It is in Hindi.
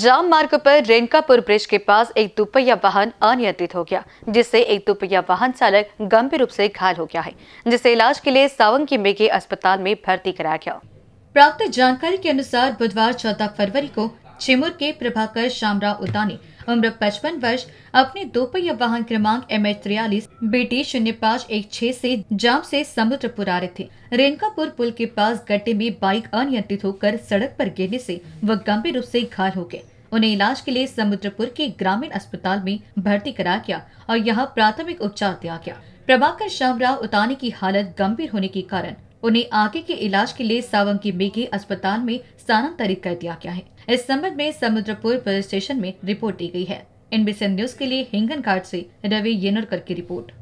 जाम मार्ग पर रेणकापुर ब्रिज के पास एक दुपहिया वाहन अनियंत्रित हो गया जिससे एक दुपहिया वाहन चालक गंभीर रूप से घायल हो गया है जिसे इलाज के लिए सावंकी मेघे अस्पताल में भर्ती कराया गया प्राप्त जानकारी के अनुसार बुधवार चौदह फरवरी को छिमुर के प्रभाकर शामराव उतानी उम्र 55 वर्ष अपने दोपहिया वाहन क्रमांक एम एच तिरयालीस बेटी शून्य पाँच एक छह से जाम से समुद्रपुर आ रहे थे रेणकापुर पुल के पास गड्ढे में बाइक अनियंत्रित होकर सड़क पर गिरने से वह गंभीर रूप से घायल हो गए उन्हें इलाज के लिए समुद्रपुर के ग्रामीण अस्पताल में भर्ती कराया गया और यहाँ प्राथमिक उपचार दिया गया प्रभाकर शामराव उतानी की हालत गंभीर होने के कारण उन्हें आगे के इलाज के लिए सावंग की मेघे अस्पताल में स्थानांतरित कर दिया गया है इस संबंध में समुद्रपुर पुलिस स्टेशन में रिपोर्ट दी गई है एनबीसी न्यूज के लिए हिंगन घाट ऐसी रवि येनरकर की रिपोर्ट